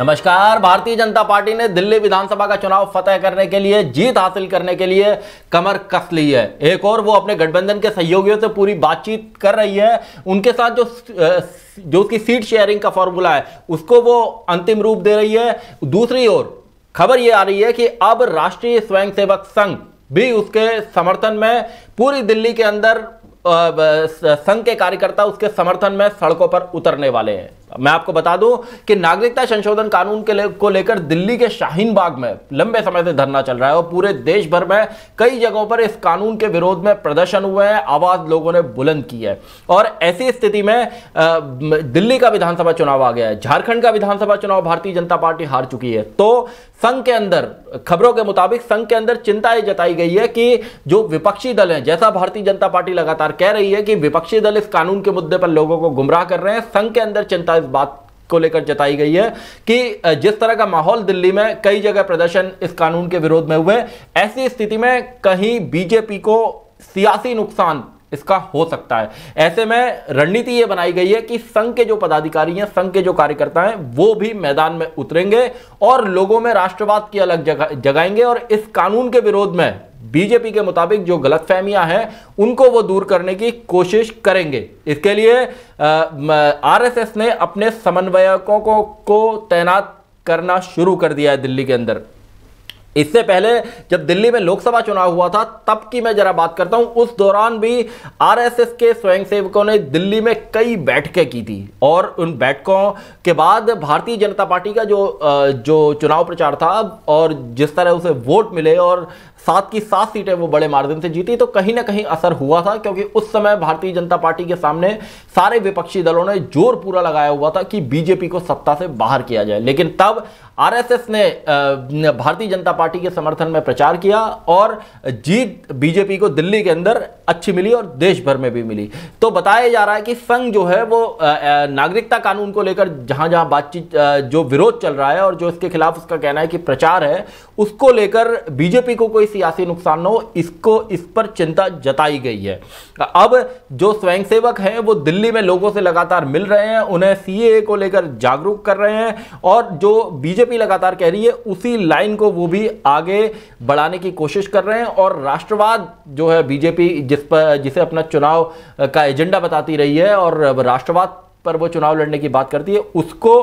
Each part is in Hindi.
नमस्कार भारतीय जनता पार्टी ने दिल्ली विधानसभा का चुनाव फतेह करने के लिए जीत हासिल करने के लिए कमर कस ली है एक और वो अपने गठबंधन के सहयोगियों से पूरी बातचीत कर रही है उनके साथ जो जो उसकी सीट शेयरिंग का फॉर्मूला है उसको वो अंतिम रूप दे रही है दूसरी ओर खबर ये आ रही है कि अब राष्ट्रीय स्वयंसेवक संघ भी उसके समर्थन में पूरी दिल्ली के अंदर संघ के कार्यकर्ता उसके समर्थन में सड़कों पर उतरने वाले हैं मैं आपको बता दूं कि नागरिकता संशोधन कानून के ले, को लेकर दिल्ली के शाहीन बाग में लंबे समय से धरना चल रहा है और पूरे देश भर में कई जगहों पर इस कानून के विरोध में प्रदर्शन हुए हैं आवाज लोगों ने बुलंद की है और ऐसी स्थिति में दिल्ली का विधानसभा चुनाव आ गया है झारखंड का विधानसभा चुनाव भारतीय जनता पार्टी हार चुकी है तो संघ के अंदर खबरों के मुताबिक संघ के अंदर चिंता यह जताई गई है कि जो विपक्षी दल है जैसा भारतीय जनता पार्टी लगातार कह रही है कि विपक्षी दल इस कानून के मुद्दे पर लोगों को गुमराह कर रहे हैं संघ के अंदर चिंता इस बात को लेकर जताई गई है कि जिस तरह का माहौल दिल्ली में कई जगह प्रदर्शन इस कानून के विरोध में हुए ऐसी स्थिति में कहीं बीजेपी को सियासी नुकसान इसका हो सकता है ऐसे में रणनीति यह बनाई गई है कि संघ के जो पदाधिकारी हैं संघ के जो कार्यकर्ता हैं वो भी मैदान में उतरेंगे और लोगों में राष्ट्रवाद की अलग जगह जगाएंगे और इस कानून के विरोध में बीजेपी के मुताबिक जो गलत फहमियां हैं उनको वो दूर करने की कोशिश करेंगे इसके लिए आरएसएस ने अपने समन्वयकों को, को तैनात करना शुरू कर दिया है दिल्ली के अंदर इससे पहले जब दिल्ली में लोकसभा चुनाव हुआ था तब की मैं जरा बात करता हूं उस दौरान भी आरएसएस के स्वयंसेवकों ने दिल्ली में कई बैठकें की थी और उन बैठकों के बाद भारतीय जनता पार्टी का जो जो चुनाव प्रचार था और जिस तरह उसे वोट मिले और सात की सात सीटें वो बड़े मार्जिन से जीती तो कहीं ना कहीं असर हुआ था क्योंकि उस समय भारतीय जनता पार्टी के सामने सारे विपक्षी दलों ने जोर पूरा लगाया हुआ था कि बीजेपी को सत्ता से बाहर किया जाए लेकिन तब आरएसएस ने भारतीय जनता पार्टी के समर्थन में प्रचार किया और जीत बीजेपी को दिल्ली के अंदर अच्छी मिली और देश भर में भी मिली तो बताया जा रहा है कि संघ जो है वो नागरिकता कानून को लेकर जहां जहां बातचीत जो विरोध चल रहा है और जो इसके खिलाफ उसका कहना है कि प्रचार है उसको लेकर बीजेपी को कोई सियासी नुकसान न हो इसको इस पर चिंता जताई गई है अब जो स्वयंसेवक हैं वो दिल्ली में लोगों से लगातार मिल रहे हैं उन्हें सीए को लेकर जागरूक कर रहे हैं और जो बीजेपी बीजेपी लगातार कह रही है उसी लाइन को वो भी आगे बढ़ाने की कोशिश कर रहे हैं और राष्ट्रवाद जो है बीजेपी जिस पर जिसे अपना चुनाव का एजेंडा बताती रही है और राष्ट्रवाद पर वो चुनाव लड़ने की बात करती है उसको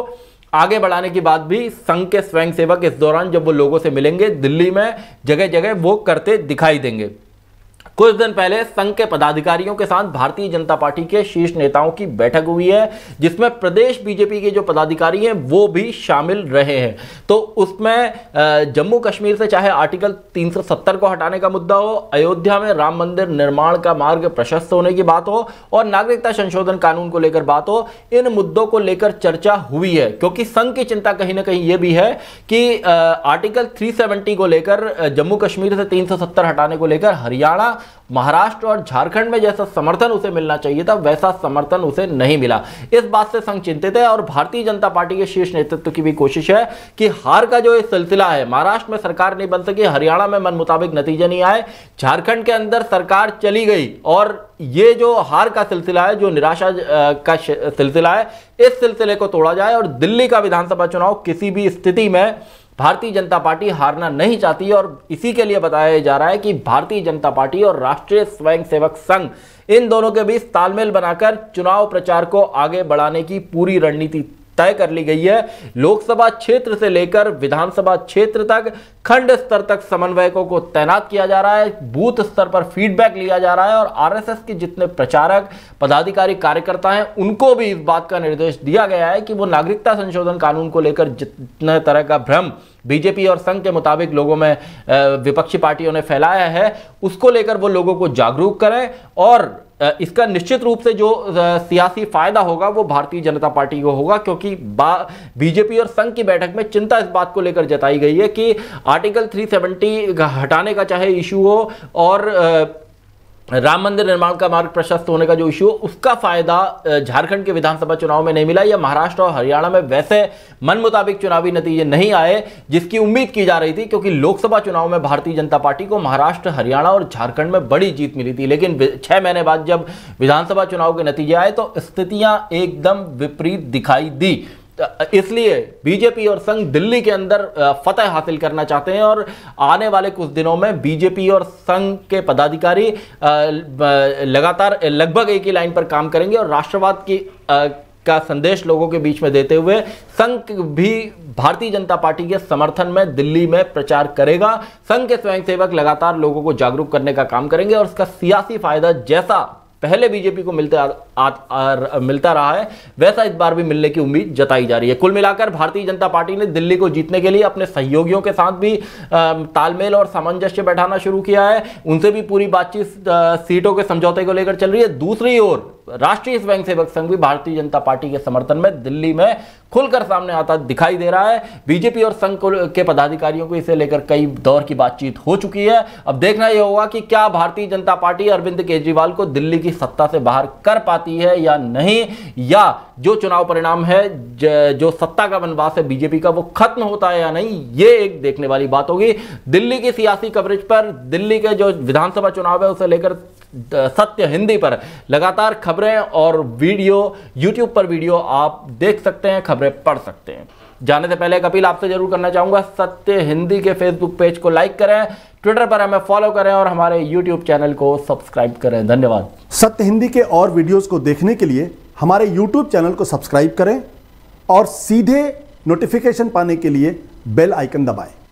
आगे बढ़ाने की बात भी संघ के स्वयंसेवक इस दौरान जब वो लोगों से मिलेंगे दिल्ली में जगह जगह वो करते दिखाई देंगे कुछ दिन पहले संघ के पदाधिकारियों के साथ भारतीय जनता पार्टी के शीर्ष नेताओं की बैठक हुई है जिसमें प्रदेश बीजेपी के जो पदाधिकारी हैं वो भी शामिल रहे हैं तो उसमें जम्मू कश्मीर से चाहे आर्टिकल 370 को हटाने का मुद्दा हो अयोध्या में राम मंदिर निर्माण का मार्ग प्रशस्त होने की बात हो और नागरिकता संशोधन कानून को लेकर बात हो इन मुद्दों को लेकर चर्चा हुई है क्योंकि संघ की चिंता कहीं ना कहीं यह भी है कि आर्टिकल थ्री को लेकर जम्मू कश्मीर से तीन हटाने को लेकर हरियाणा महाराष्ट्र और झारखंड में जैसा समर्थन उसे मिलना चाहिए था वैसा समर्थन उसे नहीं मिला इस बात से संघ चिंतित है और भारतीय जनता पार्टी के शीर्ष नेतृत्व की भी कोशिश है कि हार का जो सिलसिला है महाराष्ट्र में सरकार नहीं बन सकी हरियाणा में मन मुताबिक नतीजे नहीं आए झारखंड के अंदर सरकार चली गई और ये जो हार का सिलसिला है जो निराशा का सिलसिला है इस सिलसिले को तोड़ा जाए और दिल्ली का विधानसभा चुनाव किसी भी स्थिति में भारतीय जनता पार्टी हारना नहीं चाहती और इसी के लिए बताया जा रहा है कि भारतीय जनता पार्टी और राष्ट्रीय स्वयंसेवक संघ इन दोनों के बीच तालमेल बनाकर चुनाव प्रचार को आगे बढ़ाने की पूरी रणनीति तय कर ली गई है लोकसभा क्षेत्र से लेकर विधानसभा क्षेत्र तक खंड स्तर तक समन्वयकों को तैनात किया जा रहा है बूथ स्तर पर फीडबैक लिया जा रहा है और आरएसएस के जितने प्रचारक पदाधिकारी कार्यकर्ता हैं उनको भी इस बात का निर्देश दिया गया है कि वो नागरिकता संशोधन कानून को लेकर जितने तरह का भ्रम बीजेपी और संघ के मुताबिक लोगों में विपक्षी पार्टियों ने फैलाया है उसको लेकर वो लोगों को जागरूक करें और इसका निश्चित रूप से जो सियासी फायदा होगा वो भारतीय जनता पार्टी को होगा क्योंकि बीजेपी और संघ की बैठक में चिंता इस बात को लेकर जताई गई है कि आर्टिकल 370 हटाने का चाहे इशू हो और राम मंदिर निर्माण का मार्ग प्रशस्त होने का जो इश्यू उसका फायदा झारखंड के विधानसभा चुनाव में नहीं मिला या महाराष्ट्र और हरियाणा में वैसे मन मुताबिक चुनावी नतीजे नहीं आए जिसकी उम्मीद की जा रही थी क्योंकि लोकसभा चुनाव में भारतीय जनता पार्टी को महाराष्ट्र हरियाणा और झारखंड में बड़ी जीत मिली थी लेकिन छह महीने बाद जब विधानसभा चुनाव के नतीजे आए तो स्थितियां एकदम विपरीत दिखाई दी इसलिए बीजेपी और संघ दिल्ली के अंदर फतह हासिल करना चाहते हैं और आने वाले कुछ दिनों में बीजेपी और संघ के पदाधिकारी लगातार लगभग एक ही लाइन पर काम करेंगे और राष्ट्रवाद की का संदेश लोगों के बीच में देते हुए संघ भी भारतीय जनता पार्टी के समर्थन में दिल्ली में प्रचार करेगा संघ के स्वयंसेवक लगातार लोगों को जागरूक करने का काम करेंगे और उसका सियासी फायदा जैसा पहले बीजेपी को मिलते आ, आ, आ, मिलता रहा है वैसा इस बार भी मिलने की उम्मीद जताई जा रही है कुल मिलाकर भारतीय जनता पार्टी ने दिल्ली को जीतने के लिए अपने सहयोगियों के साथ भी तालमेल और सामंजस्य बैठाना शुरू किया है उनसे भी पूरी बातचीत सीटों के समझौते को लेकर चल रही है दूसरी ओर राष्ट्रीय स्वयं सेवक संघ भी भारतीय जनता पार्टी के समर्थन में दिल्ली में खुलकर सामने आता दिखाई दे रहा है बीजेपी और संघ के पदाधिकारियों को इसे लेकर कई दौर की बातचीत हो चुकी है अब देखना यह होगा कि क्या भारतीय जनता पार्टी अरविंद केजरीवाल को दिल्ली की सत्ता से बाहर कर पाती है या नहीं या जो चुनाव परिणाम है जो सत्ता का वनवास है बीजेपी का वो खत्म होता है या नहीं ये एक देखने वाली बात होगी दिल्ली की सियासी कवरेज पर दिल्ली के जो विधानसभा चुनाव है उसे लेकर सत्य हिंदी पर लगातार खबरें और वीडियो यूट्यूब पर वीडियो आप देख सकते हैं खबरें पढ़ सकते हैं जाने से पहले एक अपील आपसे जरूर करना चाहूंगा सत्य हिंदी के फेसबुक पेज को लाइक करें ट्विटर पर हमें फॉलो करें और हमारे यूट्यूब चैनल को सब्सक्राइब करें धन्यवाद सत्य हिंदी के और वीडियोस को देखने के लिए हमारे YouTube चैनल को सब्सक्राइब करें और सीधे नोटिफिकेशन पाने के लिए बेल आइकन दबाएं